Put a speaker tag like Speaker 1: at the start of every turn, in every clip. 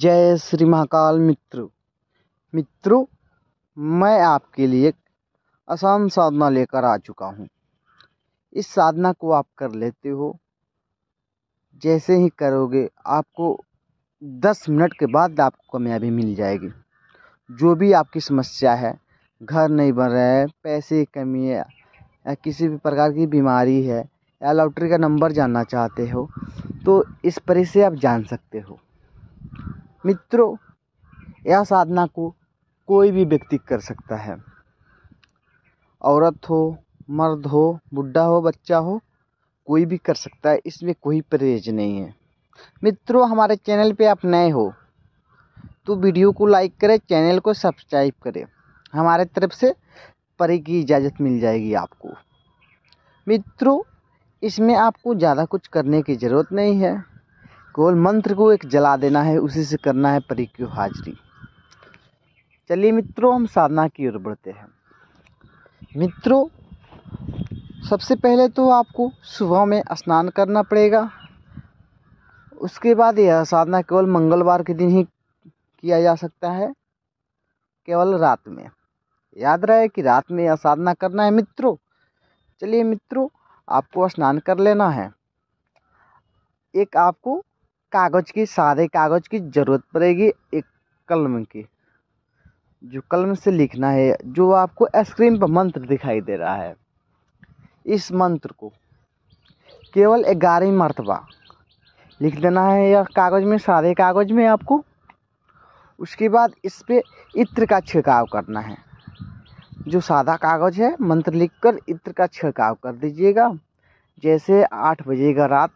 Speaker 1: जय श्री महाकाल मित्र मित्रों मैं आपके लिए आसान साधना लेकर आ चुका हूँ इस साधना को आप कर लेते हो जैसे ही करोगे आपको दस मिनट के बाद आपको कामयाबी मिल जाएगी जो भी आपकी समस्या है घर नहीं बन रहा है पैसे की कमी है या किसी भी प्रकार की बीमारी है या लॉटरी का नंबर जानना चाहते हो तो इस पर से आप जान सकते हो मित्रों यह साधना को कोई भी व्यक्ति कर सकता है औरत हो मर्द हो बुढ़ा हो बच्चा हो कोई भी कर सकता है इसमें कोई परहेज नहीं है मित्रों हमारे चैनल पे आप नए हो तो वीडियो को लाइक करें चैनल को सब्सक्राइब करें हमारे तरफ से परे की इजाज़त मिल जाएगी आपको मित्रों इसमें आपको ज़्यादा कुछ करने की ज़रूरत नहीं है केवल मंत्र को एक जला देना है उसी से करना है परी की हाजिरी चलिए मित्रों हम साधना की ओर बढ़ते हैं मित्रों सबसे पहले तो आपको सुबह में स्नान करना पड़ेगा उसके बाद यह साधना केवल मंगलवार के दिन ही किया जा सकता है केवल रात में याद रहे कि रात में यह साधना करना है मित्रों चलिए मित्रों आपको स्नान कर लेना है एक आपको कागज़ की सादे कागज़ की ज़रूरत पड़ेगी एक कलम की जो कलम से लिखना है जो आपको स्क्रीन पर मंत्र दिखाई दे रहा है इस मंत्र को केवल ग्यारह मरतबा लिख देना है या कागज़ में सादे कागज़ में आपको उसके बाद इस पर इत्र का छिड़काव करना है जो सादा कागज़ है मंत्र लिखकर इत्र का छिड़काव कर दीजिएगा जैसे आठ बजेगा रात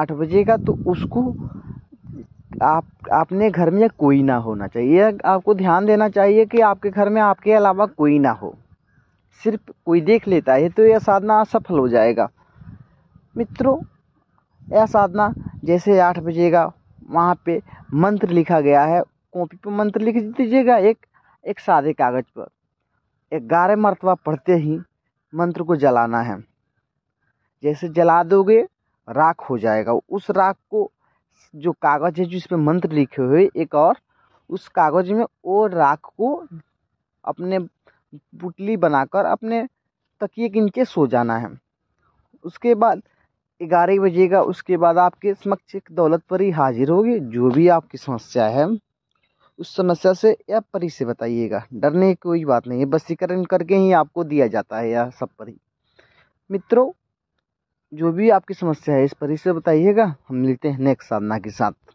Speaker 1: आठ बजे का तो उसको आप अपने घर में कोई ना होना चाहिए आपको ध्यान देना चाहिए कि आपके घर में आपके अलावा कोई ना हो सिर्फ कोई देख लेता है तो यह साधना असफल हो जाएगा मित्रों यह साधना जैसे आठ बजे का वहाँ पे मंत्र लिखा गया है कॉपी पर मंत्र लिख दीजिएगा एक एक सादे कागज़ पर एक ग्यारह मरतबा पढ़ते ही मंत्र को जलाना है जैसे जला दोगे राख हो जाएगा उस राख को जो कागज़ है जिसमें मंत्र लिखे हुए एक और उस कागज़ में वो राख को अपने पुटली बनाकर अपने तकिए के नीचे सो जाना है उसके बाद ग्यारह का उसके बाद आपके समक्ष एक दौलत परी हाजिर होगी जो भी आपकी समस्या है उस समस्या से या परी से बताइएगा डरने की कोई बात नहीं है बसीकरण करके ही आपको दिया जाता है यह सब परी मित्रों जो भी आपकी समस्या है इस पर इसे बताइएगा हम मिलते हैं नेक्स्ट साधना के साथ